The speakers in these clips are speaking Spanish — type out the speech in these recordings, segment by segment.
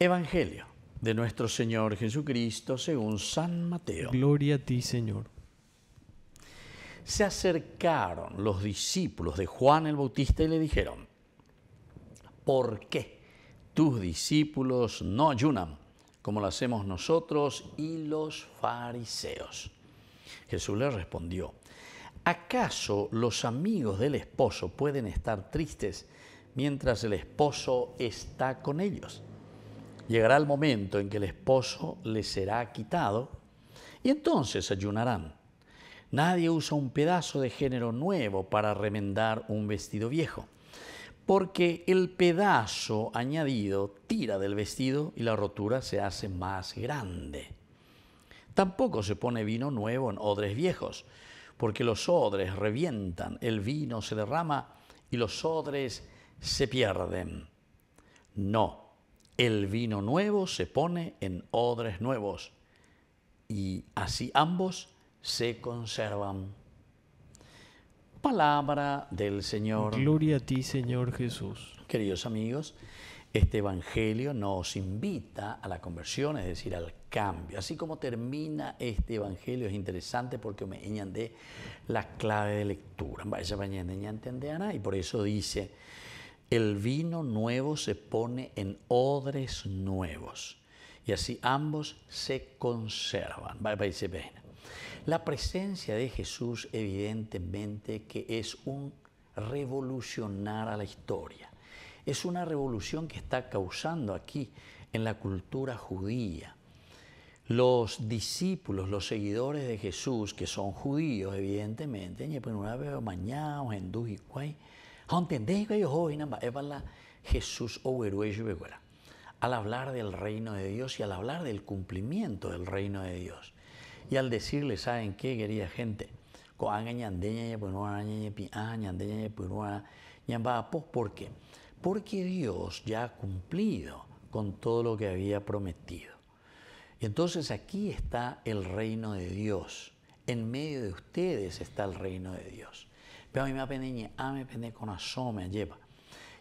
Evangelio de nuestro Señor Jesucristo según San Mateo. Gloria a ti, Señor. Se acercaron los discípulos de Juan el Bautista y le dijeron, ¿por qué tus discípulos no ayunan como lo hacemos nosotros y los fariseos? Jesús les respondió, ¿acaso los amigos del esposo pueden estar tristes mientras el esposo está con ellos? Llegará el momento en que el esposo le será quitado y entonces ayunarán. Nadie usa un pedazo de género nuevo para remendar un vestido viejo, porque el pedazo añadido tira del vestido y la rotura se hace más grande. Tampoco se pone vino nuevo en odres viejos, porque los odres revientan, el vino se derrama y los odres se pierden. No el vino nuevo se pone en odres nuevos y así ambos se conservan. Palabra del Señor. Gloria a ti, Señor Jesús. Queridos amigos, este Evangelio nos invita a la conversión, es decir, al cambio. Así como termina este Evangelio, es interesante porque me de la clave de lectura. Vaya mañana y por eso dice el vino nuevo se pone en odres nuevos y así ambos se conservan. La presencia de Jesús evidentemente que es un revolucionar a la historia. Es una revolución que está causando aquí en la cultura judía. Los discípulos, los seguidores de Jesús, que son judíos evidentemente, mañana Jesús Al hablar del reino de Dios y al hablar del cumplimiento del reino de Dios. Y al decirle, ¿saben qué, querida gente? ¿Por qué? Porque Dios ya ha cumplido con todo lo que había prometido. Y entonces aquí está el reino de Dios. En medio de ustedes está el reino de Dios. Pero a mí me me lleva.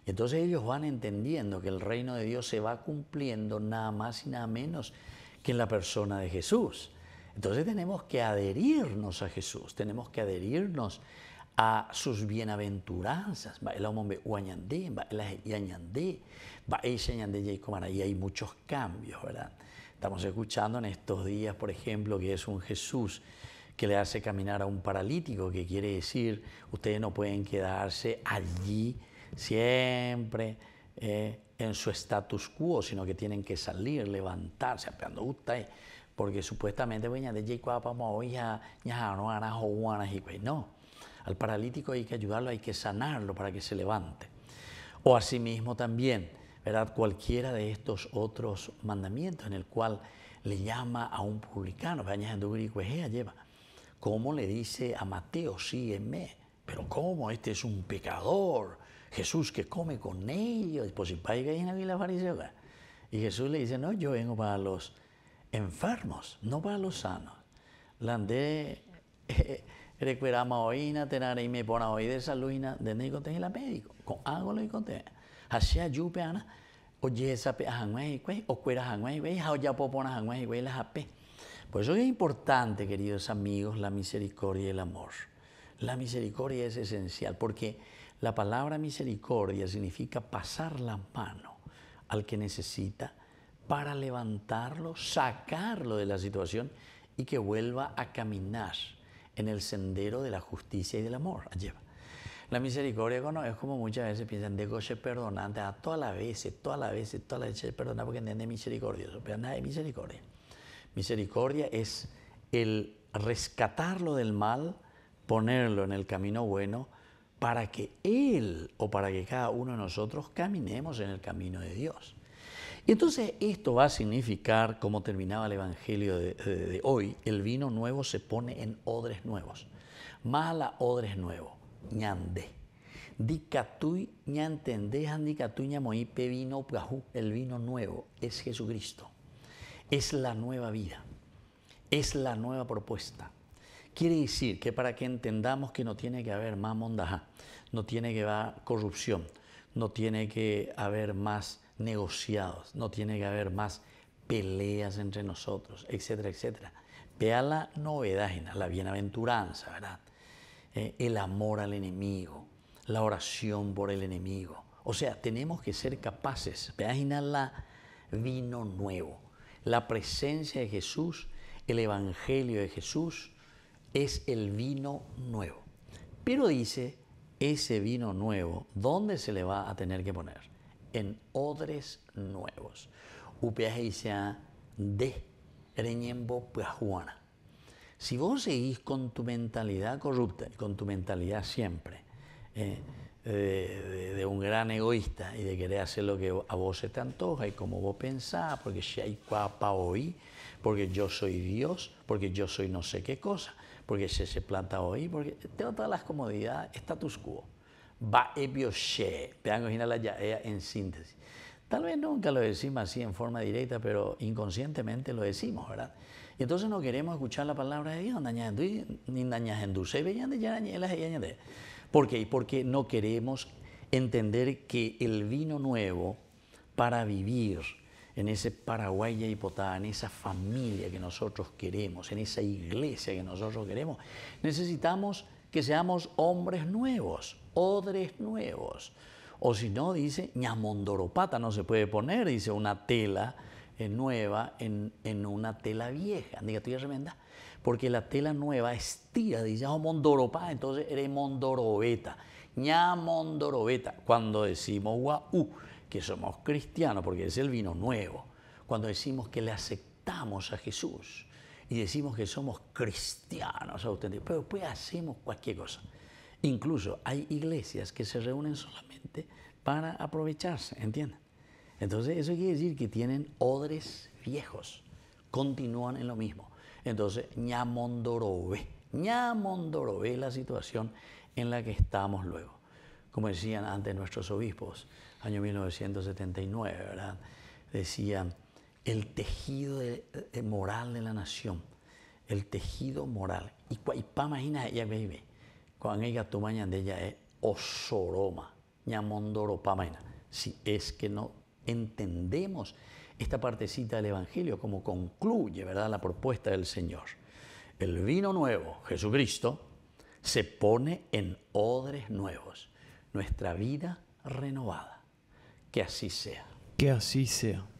Y entonces ellos van entendiendo que el reino de Dios se va cumpliendo nada más y nada menos que en la persona de Jesús. Entonces tenemos que adherirnos a Jesús, tenemos que adherirnos a sus bienaventuranzas. Y hay muchos cambios, ¿verdad? Estamos escuchando en estos días, por ejemplo, que es un Jesús que le hace caminar a un paralítico, que quiere decir, ustedes no pueden quedarse allí siempre eh, en su status quo, sino que tienen que salir, levantarse, apeando porque supuestamente, de Jacob, vamos a y pues no. Al paralítico hay que ayudarlo, hay que sanarlo para que se levante. O asimismo también, ¿verdad? Cualquiera de estos otros mandamientos en el cual le llama a un publicano, pues, lleva cómo le dice a Mateo, sígueme. Pero ¿cómo? Este es un pecador. Jesús que come con ellos. Pues si paga en la fariseo. Y Jesús le dice, no, yo vengo para los enfermos, no para los sanos. La andé recuerama oína, tener y me pone hoy de saludina, de nicote y la médico. Con algo le conté. Así ayupe, Ana. Oye, esa pe, ajangüey, güey, o cuera ajangüey, güey, ya popona ajangüey, güey, la jape. Pues eso es importante, queridos amigos, la misericordia y el amor. La misericordia es esencial porque la palabra misericordia significa pasar la mano al que necesita para levantarlo, sacarlo de la situación y que vuelva a caminar en el sendero de la justicia y del amor. Ah, la misericordia no, es como muchas veces piensan, de se perdonante a ah, todas las veces, todas las veces, todas las veces, perdona porque entiende misericordia, pero nada de misericordia. Misericordia es el rescatarlo del mal, ponerlo en el camino bueno, para que Él o para que cada uno de nosotros caminemos en el camino de Dios. Y entonces esto va a significar, como terminaba el Evangelio de, hoy, el vino nuevo se pone en odres nuevos. Mala odres nuevo, ñande. Dicatui ñamoí, vino El vino nuevo es Jesucristo es la nueva vida, es la nueva propuesta. Quiere decir que para que entendamos que no tiene que haber más mondaja, no tiene que haber corrupción, no tiene que haber más negociados, no tiene que haber más peleas entre nosotros, etcétera, etcétera. Vea la novedad, la bienaventuranza, ¿verdad? Eh, el amor al enemigo, la oración por el enemigo. O sea, tenemos que ser capaces, vea la vino nuevo la presencia de Jesús, el Evangelio de Jesús, es el vino nuevo. Pero dice, ese vino nuevo, ¿dónde se le va a tener que poner? En odres nuevos. dice, de Reñembo Pajuana. Pues, si vos seguís con tu mentalidad corrupta, con tu mentalidad siempre, eh, eh, de, un gran egoísta y de querer hacer lo que a vos se te antoja y como vos pensás, porque hay hoy, porque yo soy Dios, porque yo soy no sé qué cosa, porque se se planta hoy, porque tengo todas las comodidades, status quo. Va she, vean girar la eh, en síntesis. Tal vez nunca lo decimos así en forma directa, pero inconscientemente lo decimos, ¿verdad? Y entonces no queremos escuchar la palabra de Dios, ni dañas en y veían de ¿Por qué? Porque no queremos entender que el vino nuevo para vivir en ese Paraguay y en esa familia que nosotros queremos, en esa iglesia que nosotros queremos, necesitamos que seamos hombres nuevos, odres nuevos. O si no, dice, ñamondoropata no se puede poner, dice una tela nueva en, una tela vieja. Diga, tú remenda. Porque la tela nueva estira, dice, oh, ah, mondoropa, entonces eres mondorobeta. ña mondorobeta. Cuando decimos guau, que somos cristianos, porque es el vino nuevo. Cuando decimos que le aceptamos a Jesús y decimos que somos cristianos auténticos, pero después hacemos cualquier cosa. Incluso hay iglesias que se reúnen solamente para aprovecharse, ¿entiendes? Entonces eso quiere decir que tienen odres viejos, continúan en lo mismo. Entonces ñamondorobé, ñamondorobé la situación en la que estamos luego. Como decían antes nuestros obispos, año 1979, ¿verdad? Decían, el tejido eh, moral de la nación, el tejido moral. Y pa' imagina ella, baby, cuando ella tomaña, de ella es osoroma, ñamondoropa, Si es que no entendemos esta partecita del Evangelio, como concluye ¿verdad? la propuesta del Señor. El vino nuevo, Jesucristo, se pone en odres nuevos, nuestra vida renovada. Que así sea. Que así sea.